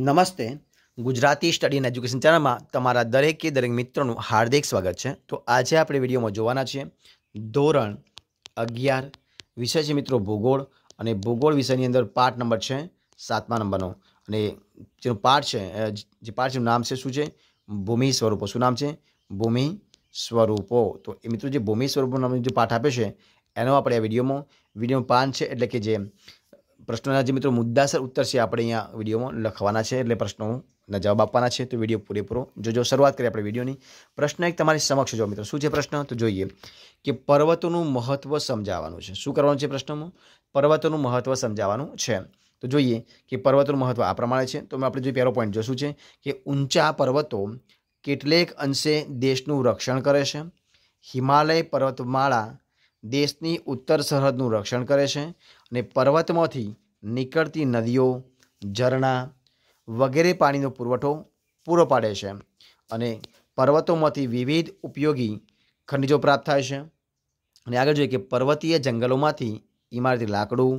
નમસ્તે Gujarati study and education ચેનલમાં તમારા દરેકે દરેક મિત્રોનું હાર્દિક સ્વાગત છે તો આજે આપણે વિડીયોમાં જોવાના છીએ ધોરણ અગિયાર વિષય છે મિત્રો ભૂગોળ અને ભૂગોળ વિષયની અંદર પાઠ નંબર છે સાતમા નંબરનો અને જેનો પાઠ છે જે પાઠનું નામ છે શું છે ભૂમિ સ્વરૂપો શું નામ છે ભૂમિ સ્વરૂપો તો એ મિત્રો જે ભૂમિ સ્વરૂપો નામનો જે પાઠ આપે છે એનો આપણે આ વિડીયોમાં વિડીયો પાન છે એટલે કે જે પ્રશ્નોના જે મિત્રો મુદ્દાસર ઉત્તર છે આપણે અહીંયા વિડીયોમાં લખવાના છે એટલે પ્રશ્નોના જવાબ આપવાના છે તો વિડીયો પૂરેપૂરો જો જો શરૂઆત કરીએ આપણે વિડીયોની પ્રશ્ન એક તમારી સમક્ષ જો મિત્રો શું છે પ્રશ્ન તો જોઈએ કે પર્વતોનું મહત્ત્વ સમજાવવાનું છે શું કરવાનું છે પ્રશ્નમાં પર્વતોનું મહત્ત્વ સમજાવવાનું છે તો જોઈએ કે પર્વતોનું મહત્ત્વ આ પ્રમાણે છે તો આપણે જોઈએ પહેલો પોઈન્ટ જોશું છે કે ઊંચા પર્વતો કેટલેક અંશે દેશનું રક્ષણ કરે છે હિમાલય પર્વતમાળા દેશની ઉત્તર સરહદનું રક્ષણ કરે છે અને પર્વતમાંથી નીકળતી નદીઓ ઝરણા વગેરે પાણીનો પુરવઠો પૂરો પાડે છે અને પર્વતોમાંથી વિવિધ ઉપયોગી ખનિજો પ્રાપ્ત થાય છે અને આગળ જોઈએ કે પર્વતીય જંગલોમાંથી ઇમારતી લાકડું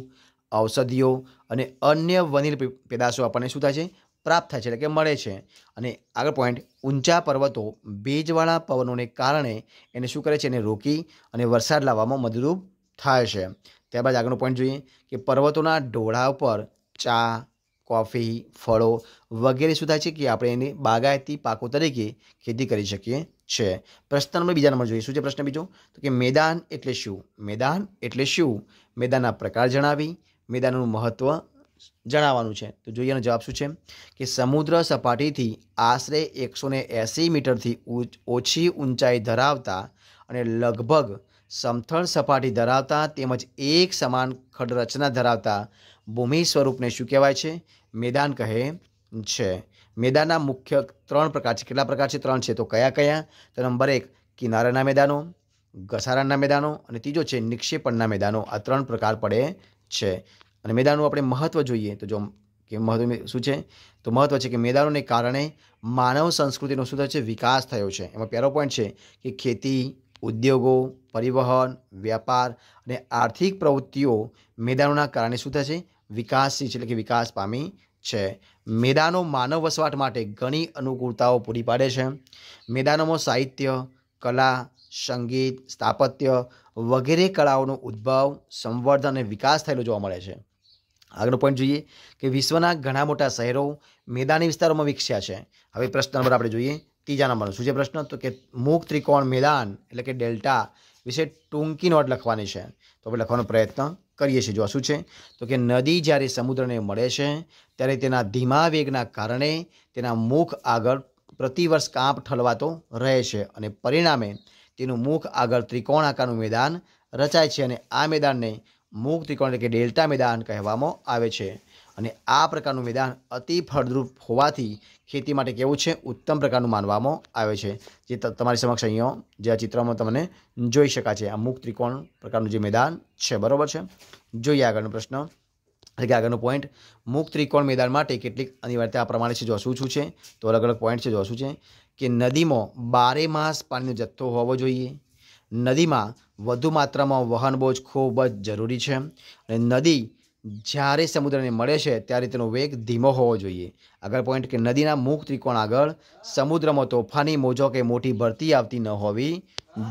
ઔષધિઓ અને અન્ય વનિલ પેદાશો આપણને શું થાય છે પ્રાપ્ત થાય છે એટલે કે મળે છે અને આગળ પોઈન્ટ ઊંચા પર્વતો ભેજવાળા પવનોને કારણે એને શું કરે છે એને રોકી અને વરસાદ લાવવામાં મદદરૂપ થાય છે ત્યારબાદ આગળનો પોઈન્ટ જોઈએ કે પર્વતોના ઢોળા ઉપર ચા કોફી ફળો વગેરે શું થાય છે કે આપણે એને બાગાયતી પાકો તરીકે ખેતી કરી શકીએ છે પ્રશ્ન નંબર બીજા નંબર જોઈએ શું છે પ્રશ્ન બીજો તો કે મેદાન એટલે શું મેદાન એટલે શું મેદાનના પ્રકાર જણાવી મેદાનનું મહત્ત્વ જણાવવાનું છે તો જોઈએ એનો જવાબ શું છે કે સમુદ્ર સપાટીથી આશરે એકસો ને એંસી મીટરથી ઓછી ઊંચાઈ ધરાવતા અને લગભગ સમથળ સપાટી ધરાવતા તેમજ એક સમાન ખડરચના ધરાવતા ભૂમિ સ્વરૂપને શું કહેવાય છે મેદાન કહે છે મેદાનના મુખ્ય ત્રણ પ્રકાર છે કેટલા પ્રકાર છે ત્રણ છે તો કયા કયા તો નંબર એક કિનારાના મેદાનો ઘસારાના મેદાનો અને ત્રીજો છે નિક્ષેપણના મેદાનો આ ત્રણ પ્રકાર પડે છે અને મેદાનું આપણે મહત્ત્વ જોઈએ તો જો કે મહત્વ શું છે તો મહત્વ છે કે મેદાનોને કારણે માનવ સંસ્કૃતિનો શું થયો છે વિકાસ થયો છે એમાં પહેલો પોઈન્ટ છે કે ખેતી ઉદ્યોગો પરિવહન વ્યાપાર અને આર્થિક પ્રવૃત્તિઓ મેદાનોના કારણે શું થશે વિકાસશીલ એટલે કે વિકાસ પામી છે મેદાનો માનવ વસવાટ માટે ઘણી અનુકૂળતાઓ પૂરી પાડે છે મેદાનોમાં સાહિત્ય કલા સંગીત સ્થાપત્ય વગેરે કળાઓનો ઉદ્ભવ સંવર્ધન અને વિકાસ થયેલો જોવા મળે છે આગળનો પોઈન્ટ જોઈએ કે વિશ્વના ઘણા મોટા શહેરો મેદાની વિસ્તારોમાં વિકસ્યા છે હવે પ્રશ્ન નંબર આપણે જોઈએ ત્રીજા નંબરનો શું છે પ્રશ્ન તો કે મુખ ત્રિકોણ મેદાન એટલે કે ડેલ્ટા વિશે ટૂંકી નોટ લખવાની છે તો આપણે લખવાનો પ્રયત્ન કરીએ છીએ જો શું છે તો કે નદી જ્યારે સમુદ્રને મળે છે ત્યારે તેના ધીમા વેગના કારણે તેના મુખ આગળ પ્રતિવર્ષ કાંપ ઠલવાતો રહે છે અને પરિણામે તેનું મુખ આગળ ત્રિકોણ આકારનું મેદાન રચાય છે અને આ મેદાનને મૂક ત્રિકોણ એટલે કે ડેલ્ટા મેદાન કહેવામાં આવે છે અને આ પ્રકારનું મેદાન અતિ ફળદ્રુપ હોવાથી ખેતી માટે કેવું છે ઉત્તમ પ્રકારનું માનવામાં આવે છે જે તમારી સમક્ષ અહીંયા જે આ ચિત્રમાં તમને જોઈ શકાય છે આ મુખ ત્રિકોણ પ્રકારનું જે મેદાન છે બરાબર છે જોઈએ આગળનો પ્રશ્ન એટલે કે આગળનો પોઈન્ટ મુખ ત્રિકોણ મેદાન માટે કેટલીક અનિવાર્યતા આ પ્રમાણે છે જોશું શું છે તો અલગ અલગ પોઈન્ટ છે જોશું છે કે નદીમાં બારે માસ પાણીનો જથ્થો હોવો જોઈએ નદીમાં વધુ માત્રામાં વહન બોજ ખૂબ જ જરૂરી છે અને નદી જ્યારે સમુદ્રને મળે છે ત્યારે તેનો વેગ ધીમો હોવો જોઈએ આગળ પોઈન્ટ કે નદીના મુખ ત્રિકોણ આગળ સમુદ્રમાં તોફાની મોજો કે મોટી ભરતી આવતી ન હોવી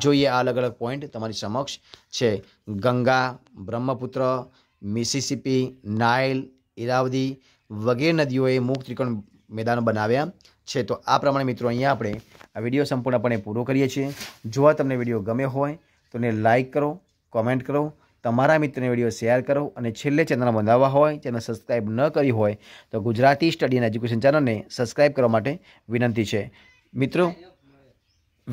જોઈએ આ અલગ અલગ પોઈન્ટ તમારી સમક્ષ છે Ganga Brahmaputra Mississippi Nile Irrawaddy વગેરે નદીઓએ મુખ ત્રિકોણ મેદાનો બનાવ્યા છે તો આ પ્રમાણે મિત્રો અહીંયા આપણે આ વિડીયો સંપૂર્ણપણે પૂરો કરીએ છીએ જો આ તમને વિડીયો ગમે હોય તો એને લાઇક કરો કોમેન્ટ કરો તમારા મિત્રને વિડીયો શેર કરો અને છેલ્લે ચેનલ બંધાવવા હોય ચેનલ સબસ્ક્રાઈબ ન કરી હોય તો ગુજરાતી સ્ટડી અને એજ્યુકેશન ચેનલને સબસ્ક્રાઈબ કરવા માટે વિનંતી છે મિત્રો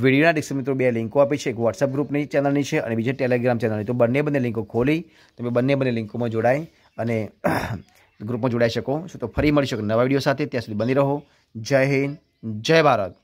વિડીયોના ડિસ્ક મિત્રો બે લિંકો આપી છે એક વોટ્સઅપ ગ્રુપની ચેનલની છે અને બીજી ટેલિગ્રામ ચેનલની તો બંને બંને લિંકો ખોલી તમે બંને બંને લિંકોમાં જોડાય અને ગ્રુપમાં જોડાઈ શકો છો તો ફરી મળી શકો નવા વિડીયો સાથે ત્યાં સુધી બની રહો જય હિન્દ જય ભારત